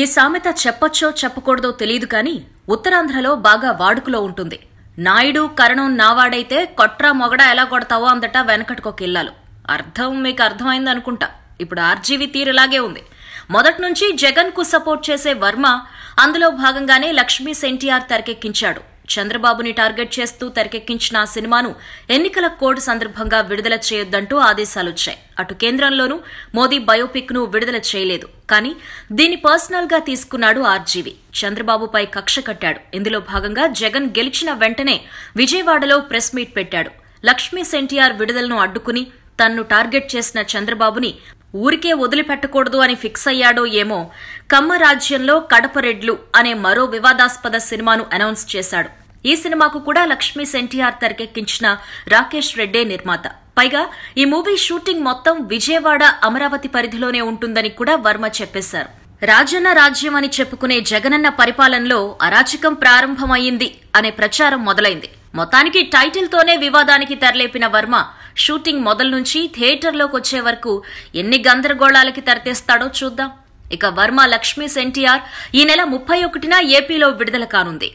ఈ సామెత చెప్పొచ్చో చెప్పకూడదో తెలియదు కానీ ఉత్తరాంధ్రలో బాగా వాడుకలో ఉంటుంది నాయుడు కరణం నావాడైతే కొట్రా మొగడ ఎలా కొడతావో అందట వెనకటికొకిల్లాలు అర్థం మీకు అర్థమైంది అనుకుంటా ఇప్పుడు ఆర్జీవి తీరులాగే ఉంది మొదటి నుంచి జగన్ కు సపోర్ట్ చేసే వర్మ అందులో భాగంగానే లక్ష్మీ సెన్టీఆర్ తెరకెక్కించాడు చంద్రబాబుని టార్గెట్ చేస్తూ తెరకెక్కించిన ఆ సినిమాను ఎన్నికల కోడ్ సందర్భంగా విడుదల చేయొద్దంటూ ఆదేశాలొచ్చాయి అటు కేంద్రంలోనూ మోదీ బయోపిక్ ను విడుదల చేయలేదు కానీ దీన్ని పర్సనల్ గా తీసుకున్నాడు ఆర్జీవి చంద్రబాబుపై కక్ష కట్టాడు ఇందులో భాగంగా జగన్ గెలిచిన వెంటనే విజయవాడలో ప్రెస్ మీట్ పెట్టాడు లక్ష్మీ సెంటియార్ విడుదలను అడ్డుకుని తన్ను టార్గెట్ చేసిన చంద్రబాబుని ఊరికే వదిలిపెట్టకూడదు అని ఫిక్స్ అయ్యాడో ఏమో కమ్మ రాజ్యంలో కడపరెడ్లు అనే మరో వివాదాస్పద సినిమాను అనౌన్స్ చేశాడు ఈ సినిమాకు కూడా లక్ష్మీ సెన్టీఆర్ తెరకెక్కించిన రాకేష్ రెడ్డే నిర్మాత పైగా ఈ మూవీ షూటింగ్ మొత్తం విజయవాడ అమరావతి పరిధిలోనే ఉంటుందని కూడా వర్మ చెప్పేశారు రాజన్న రాజ్యం అని చెప్పుకునే జగనన్న పరిపాలనలో అరాచకం ప్రారంభమైంది అనే ప్రచారం మొదలైంది మొత్తానికి టైటిల్తోనే వివాదానికి తెరలేపిన వర్మ షూటింగ్ మొదల నుంచి థియేటర్లోకి వచ్చే వరకు ఎన్ని గందరగోళాలకి తెరతీస్తాడో చూద్దాం ఇక వర్మ లక్ష్మీస్ ఎన్టీఆర్ ఈ నెల ముప్పై ఒకటిన ఏపీలో విడుదల కానుంది